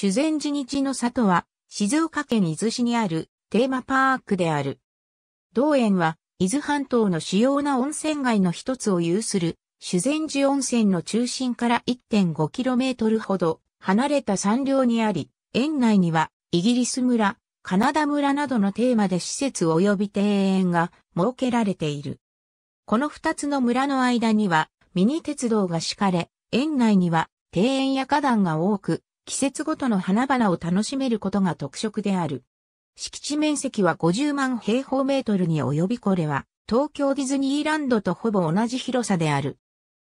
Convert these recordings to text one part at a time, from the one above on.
修善寺日の里は、静岡県伊豆市にあるテーマパークである。同園は、伊豆半島の主要な温泉街の一つを有する、修善寺温泉の中心から 1.5km ほど離れた山稜にあり、園内にはイギリス村、カナダ村などのテーマで施設及び庭園が設けられている。この二つの村の間にはミニ鉄道が敷かれ、園内には庭園や花壇が多く、季節ごとの花々を楽しめることが特色である。敷地面積は50万平方メートルに及びこれは東京ディズニーランドとほぼ同じ広さである。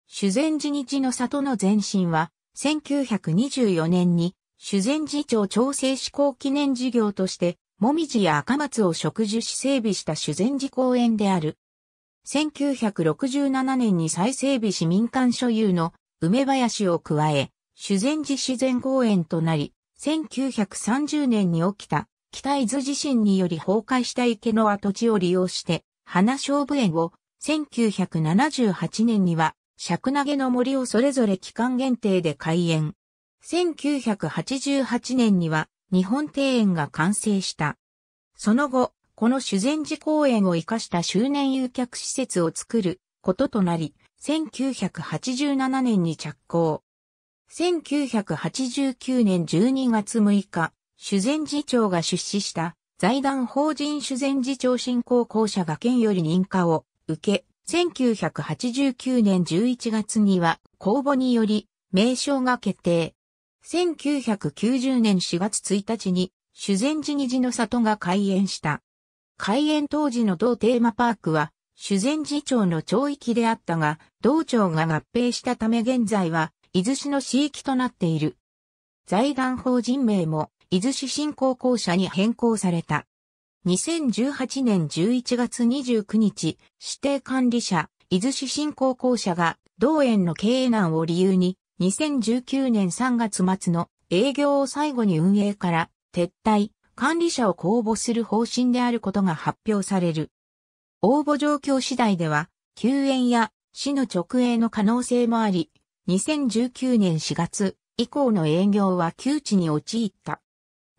修善寺日の里の前身は1924年に修善寺町調整施行記念事業としてもみじや赤松を植樹し整備した修善寺公園である。1967年に再整備し民間所有の梅林を加え、修善寺修善公園となり、1930年に起きた北伊豆地震により崩壊した池の跡地を利用して、花勝負園を1978年には尺投げの森をそれぞれ期間限定で開園。1988年には日本庭園が完成した。その後、この修善寺公園を生かした周年誘客施設を作ることとなり、1987年に着工。1989年12月6日、修善寺長が出資した財団法人修善寺長振興公社が県より認可を受け、1989年11月には公募により名称が決定。1990年4月1日に修善寺虹の里が開園した。開園当時の同テーマパークは修善寺町の町域であったが、同町が合併したため現在は伊豆市の市域となっている。財団法人名も、伊豆市振興公社に変更された。2018年11月29日、指定管理者、伊豆市振興公社が、同園の経営難を理由に、2019年3月末の営業を最後に運営から撤退、管理者を公募する方針であることが発表される。応募状況次第では、休園や市の直営の可能性もあり、2019年4月以降の営業は窮地に陥った。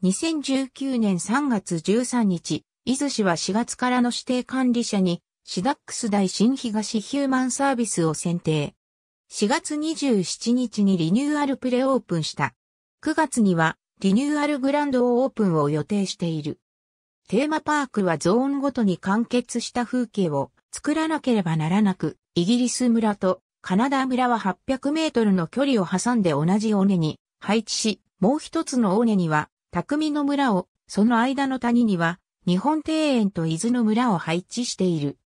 2019年3月13日、伊豆市は4月からの指定管理者に、シダックス大新東ヒューマンサービスを選定。4月27日にリニューアルプレオープンした。9月にはリニューアルグランドオープンを予定している。テーマパークはゾーンごとに完結した風景を作らなければならなく、イギリス村とカナダ村は800メートルの距離を挟んで同じ尾根に配置し、もう一つの尾根には、匠の村を、その間の谷には、日本庭園と伊豆の村を配置している。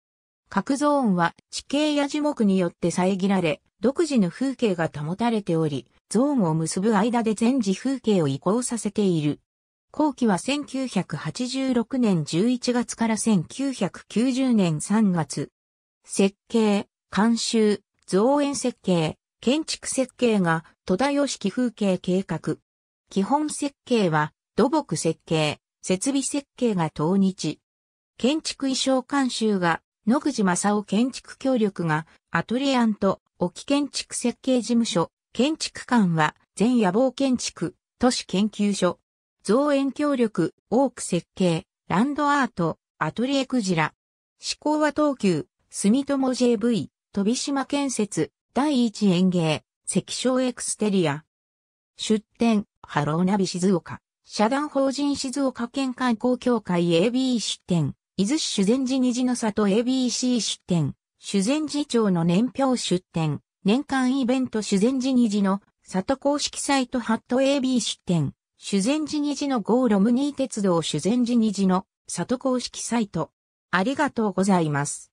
各ゾーンは地形や樹木によって遮られ、独自の風景が保たれており、ゾーンを結ぶ間で全時風景を移行させている。後期は1986年11月から1990年3月。設計、監修、造園設計、建築設計が戸田良樹風景計画。基本設計は土木設計、設備設計が当日。建築衣装監修が野口正夫建築協力がアトリアント、沖建築設計事務所、建築館は全野望建築、都市研究所。造園協力、多く設計、ランドアート、アトリエクジラ。思考は東急、住友 JV。飛島建設、第一園芸、石章エクステリア。出展、ハローナビ静岡。社団法人静岡県観光協会 AB 出展。伊豆市修善寺虹の里 ABC 出展。修善寺町の年表出展。年間イベント修善寺虹の里公式サイトハット AB 出展。修善寺虹のゴーロムニー鉄道修善寺虹の里公式サイト。ありがとうございます。